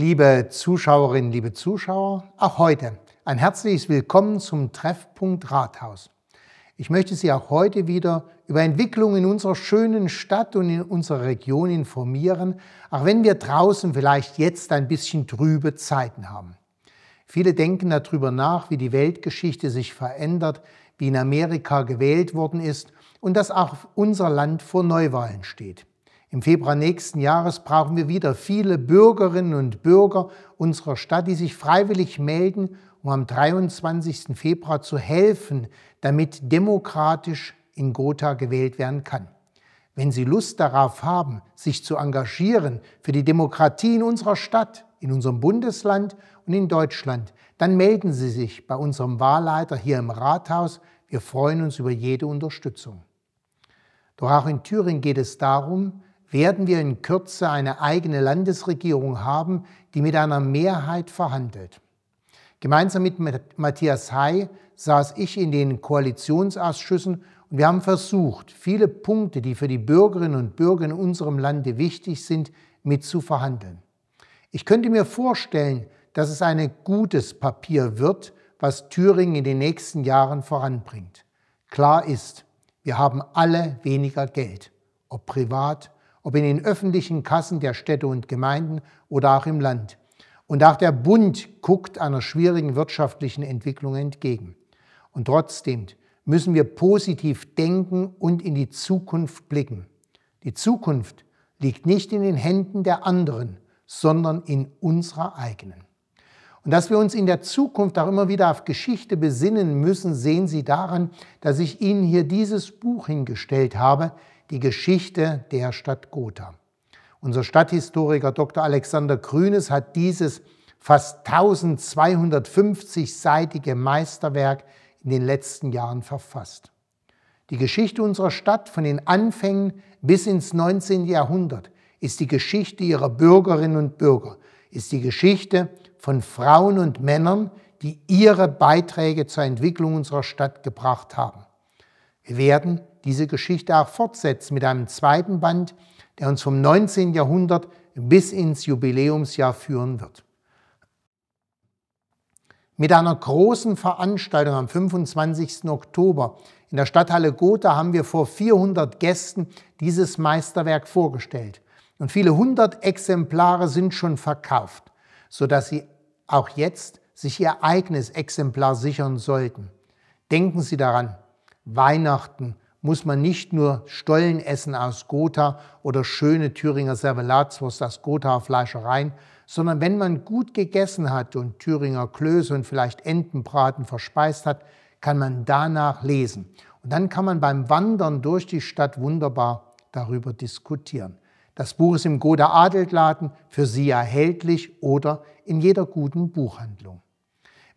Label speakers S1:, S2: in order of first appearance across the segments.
S1: Liebe Zuschauerinnen, liebe Zuschauer, auch heute ein herzliches Willkommen zum Treffpunkt Rathaus. Ich möchte Sie auch heute wieder über Entwicklungen in unserer schönen Stadt und in unserer Region informieren, auch wenn wir draußen vielleicht jetzt ein bisschen trübe Zeiten haben. Viele denken darüber nach, wie die Weltgeschichte sich verändert, wie in Amerika gewählt worden ist und dass auch unser Land vor Neuwahlen steht. Im Februar nächsten Jahres brauchen wir wieder viele Bürgerinnen und Bürger unserer Stadt, die sich freiwillig melden, um am 23. Februar zu helfen, damit demokratisch in Gotha gewählt werden kann. Wenn Sie Lust darauf haben, sich zu engagieren für die Demokratie in unserer Stadt, in unserem Bundesland und in Deutschland, dann melden Sie sich bei unserem Wahlleiter hier im Rathaus. Wir freuen uns über jede Unterstützung. Doch auch in Thüringen geht es darum, werden wir in Kürze eine eigene Landesregierung haben, die mit einer Mehrheit verhandelt. Gemeinsam mit Matthias Hay saß ich in den Koalitionsausschüssen und wir haben versucht, viele Punkte, die für die Bürgerinnen und Bürger in unserem Lande wichtig sind, mit zu verhandeln. Ich könnte mir vorstellen, dass es ein gutes Papier wird, was Thüringen in den nächsten Jahren voranbringt. Klar ist, wir haben alle weniger Geld, ob privat ob in den öffentlichen Kassen der Städte und Gemeinden oder auch im Land. Und auch der Bund guckt einer schwierigen wirtschaftlichen Entwicklung entgegen. Und trotzdem müssen wir positiv denken und in die Zukunft blicken. Die Zukunft liegt nicht in den Händen der anderen, sondern in unserer eigenen. Und dass wir uns in der Zukunft auch immer wieder auf Geschichte besinnen müssen, sehen Sie daran, dass ich Ihnen hier dieses Buch hingestellt habe, die Geschichte der Stadt Gotha. Unser Stadthistoriker Dr. Alexander Grünes hat dieses fast 1250-seitige Meisterwerk in den letzten Jahren verfasst. Die Geschichte unserer Stadt von den Anfängen bis ins 19. Jahrhundert ist die Geschichte ihrer Bürgerinnen und Bürger, ist die Geschichte von Frauen und Männern, die ihre Beiträge zur Entwicklung unserer Stadt gebracht haben. Wir werden diese Geschichte auch fortsetzen mit einem zweiten Band, der uns vom 19. Jahrhundert bis ins Jubiläumsjahr führen wird. Mit einer großen Veranstaltung am 25. Oktober in der Stadthalle Gotha haben wir vor 400 Gästen dieses Meisterwerk vorgestellt. Und viele hundert Exemplare sind schon verkauft, sodass Sie auch jetzt sich Ihr eigenes Exemplar sichern sollten. Denken Sie daran, Weihnachten muss man nicht nur Stollen essen aus Gotha oder schöne Thüringer Servelatswurst aus Gothaer Fleischereien, sondern wenn man gut gegessen hat und Thüringer Klöße und vielleicht Entenbraten verspeist hat, kann man danach lesen. Und dann kann man beim Wandern durch die Stadt wunderbar darüber diskutieren. Das Buch ist im Goda Adeltladen für Sie erhältlich oder in jeder guten Buchhandlung.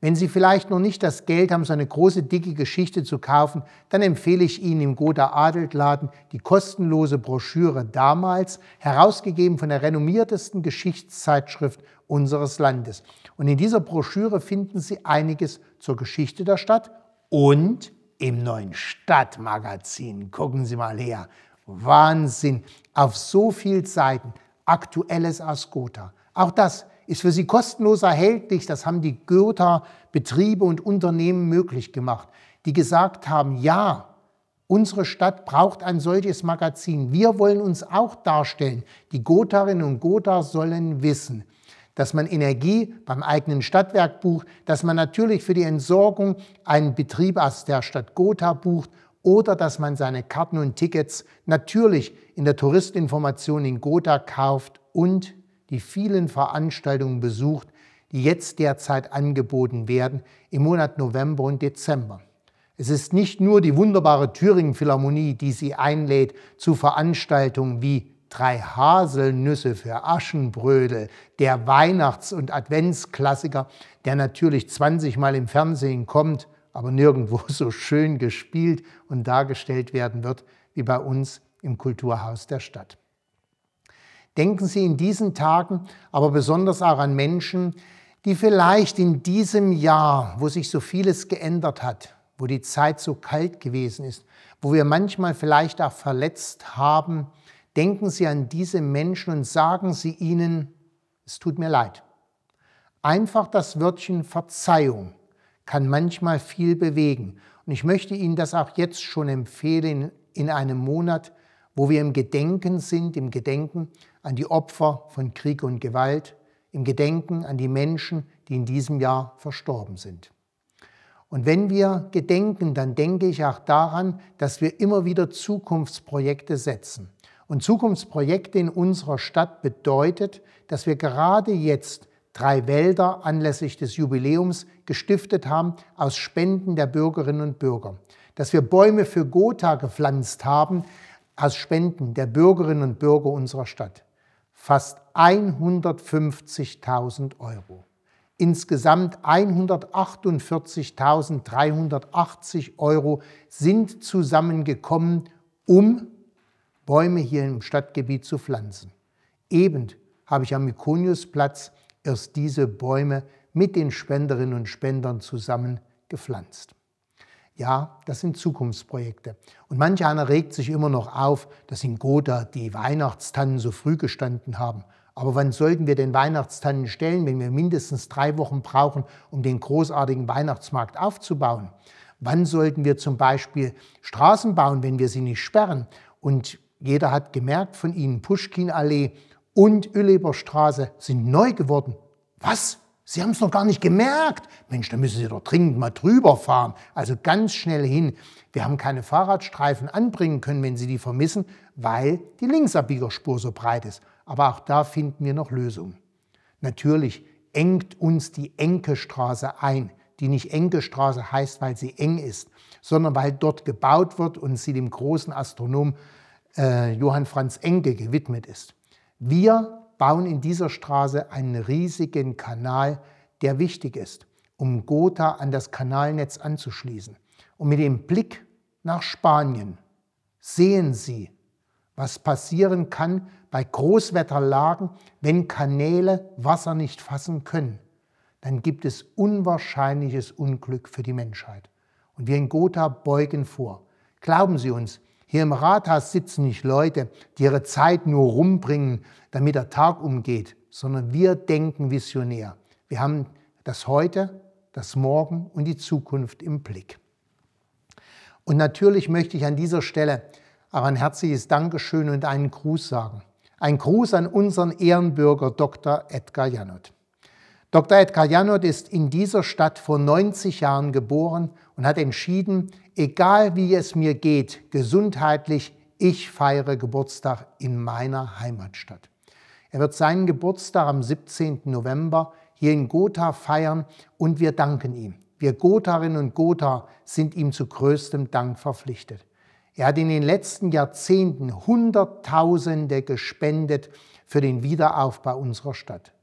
S1: Wenn Sie vielleicht noch nicht das Geld haben, so eine große, dicke Geschichte zu kaufen, dann empfehle ich Ihnen im Gotha Adeltladen die kostenlose Broschüre damals, herausgegeben von der renommiertesten Geschichtszeitschrift unseres Landes. Und in dieser Broschüre finden Sie einiges zur Geschichte der Stadt und im neuen Stadtmagazin. Gucken Sie mal her. Wahnsinn. Auf so vielen Seiten. Aktuelles aus Gotha. Auch das ist für sie kostenlos erhältlich. Das haben die goethe Betriebe und Unternehmen möglich gemacht, die gesagt haben, ja, unsere Stadt braucht ein solches Magazin. Wir wollen uns auch darstellen. Die Gotherinnen und Gother sollen wissen, dass man Energie beim eigenen Stadtwerk bucht, dass man natürlich für die Entsorgung einen Betrieb aus der Stadt Gotha bucht oder dass man seine Karten und Tickets natürlich in der Touristeninformation in Gotha kauft und die vielen Veranstaltungen besucht, die jetzt derzeit angeboten werden im Monat November und Dezember. Es ist nicht nur die wunderbare Thüringen Philharmonie, die sie einlädt zu Veranstaltungen wie Drei Haselnüsse für Aschenbrödel, der Weihnachts- und Adventsklassiker, der natürlich 20 Mal im Fernsehen kommt, aber nirgendwo so schön gespielt und dargestellt werden wird wie bei uns im Kulturhaus der Stadt. Denken Sie in diesen Tagen, aber besonders auch an Menschen, die vielleicht in diesem Jahr, wo sich so vieles geändert hat, wo die Zeit so kalt gewesen ist, wo wir manchmal vielleicht auch verletzt haben, denken Sie an diese Menschen und sagen Sie ihnen, es tut mir leid. Einfach das Wörtchen Verzeihung kann manchmal viel bewegen. Und ich möchte Ihnen das auch jetzt schon empfehlen, in einem Monat, wo wir im Gedenken sind, im Gedenken an die Opfer von Krieg und Gewalt, im Gedenken an die Menschen, die in diesem Jahr verstorben sind. Und wenn wir gedenken, dann denke ich auch daran, dass wir immer wieder Zukunftsprojekte setzen. Und Zukunftsprojekte in unserer Stadt bedeutet, dass wir gerade jetzt drei Wälder anlässlich des Jubiläums gestiftet haben aus Spenden der Bürgerinnen und Bürger. Dass wir Bäume für Gotha gepflanzt haben, aus Spenden der Bürgerinnen und Bürger unserer Stadt fast 150.000 Euro. Insgesamt 148.380 Euro sind zusammengekommen, um Bäume hier im Stadtgebiet zu pflanzen. Eben habe ich am Ikoniusplatz erst diese Bäume mit den Spenderinnen und Spendern zusammen gepflanzt. Ja, das sind Zukunftsprojekte. Und manch einer regt sich immer noch auf, dass in Gotha die Weihnachtstannen so früh gestanden haben. Aber wann sollten wir den Weihnachtstannen stellen, wenn wir mindestens drei Wochen brauchen, um den großartigen Weihnachtsmarkt aufzubauen? Wann sollten wir zum Beispiel Straßen bauen, wenn wir sie nicht sperren? Und jeder hat gemerkt von Ihnen, Puschkinallee und Ölleberstraße sind neu geworden. Was? Sie haben es noch gar nicht gemerkt. Mensch, da müssen Sie doch dringend mal drüber fahren. Also ganz schnell hin. Wir haben keine Fahrradstreifen anbringen können, wenn Sie die vermissen, weil die Linksabbiegerspur so breit ist. Aber auch da finden wir noch Lösungen. Natürlich engt uns die Enke-Straße ein, die nicht Enke-Straße heißt, weil sie eng ist, sondern weil dort gebaut wird und sie dem großen Astronom äh, Johann Franz Enke gewidmet ist. Wir bauen in dieser Straße einen riesigen Kanal, der wichtig ist, um Gotha an das Kanalnetz anzuschließen. Und mit dem Blick nach Spanien sehen Sie, was passieren kann bei Großwetterlagen, wenn Kanäle Wasser nicht fassen können. Dann gibt es unwahrscheinliches Unglück für die Menschheit. Und wir in Gotha beugen vor. Glauben Sie uns, hier im Rathaus sitzen nicht Leute, die ihre Zeit nur rumbringen, damit der Tag umgeht, sondern wir denken visionär. Wir haben das Heute, das Morgen und die Zukunft im Blick. Und natürlich möchte ich an dieser Stelle aber ein herzliches Dankeschön und einen Gruß sagen. Ein Gruß an unseren Ehrenbürger Dr. Edgar Janot. Dr. Edgar Janot ist in dieser Stadt vor 90 Jahren geboren und hat entschieden, egal wie es mir geht, gesundheitlich, ich feiere Geburtstag in meiner Heimatstadt. Er wird seinen Geburtstag am 17. November hier in Gotha feiern und wir danken ihm. Wir Gotharinnen und Gotha sind ihm zu größtem Dank verpflichtet. Er hat in den letzten Jahrzehnten Hunderttausende gespendet für den Wiederaufbau unserer Stadt.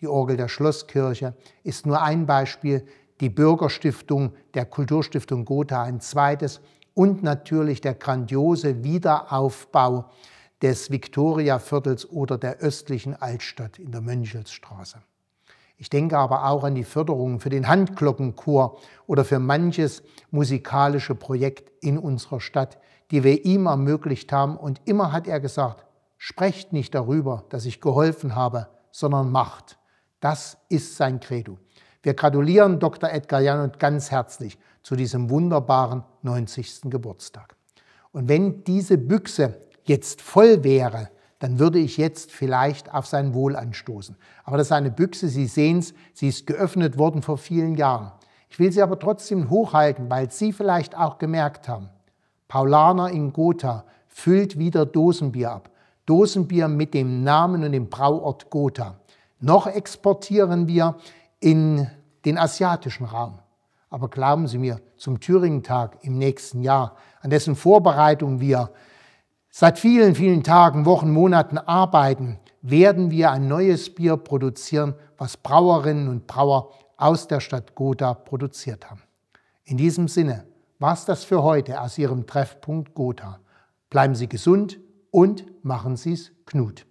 S1: Die Orgel der Schlosskirche ist nur ein Beispiel die Bürgerstiftung der Kulturstiftung Gotha ein zweites und natürlich der grandiose Wiederaufbau des Viktoriaviertels oder der östlichen Altstadt in der Mönchelsstraße. Ich denke aber auch an die Förderungen für den Handglockenchor oder für manches musikalische Projekt in unserer Stadt, die wir ihm ermöglicht haben. Und immer hat er gesagt, sprecht nicht darüber, dass ich geholfen habe, sondern macht. Das ist sein Credo. Wir gratulieren Dr. Edgar Jan und ganz herzlich zu diesem wunderbaren 90. Geburtstag. Und wenn diese Büchse jetzt voll wäre, dann würde ich jetzt vielleicht auf sein Wohl anstoßen. Aber das ist eine Büchse, Sie sehen es, sie ist geöffnet worden vor vielen Jahren. Ich will sie aber trotzdem hochhalten, weil Sie vielleicht auch gemerkt haben, Paulaner in Gotha füllt wieder Dosenbier ab. Dosenbier mit dem Namen und dem Brauort Gotha. Noch exportieren wir in den asiatischen Raum. Aber glauben Sie mir, zum Thüringentag im nächsten Jahr, an dessen Vorbereitung wir seit vielen, vielen Tagen, Wochen, Monaten arbeiten, werden wir ein neues Bier produzieren, was Brauerinnen und Brauer aus der Stadt Gotha produziert haben. In diesem Sinne war es das für heute aus Ihrem Treffpunkt Gotha. Bleiben Sie gesund und machen Sie es Knut.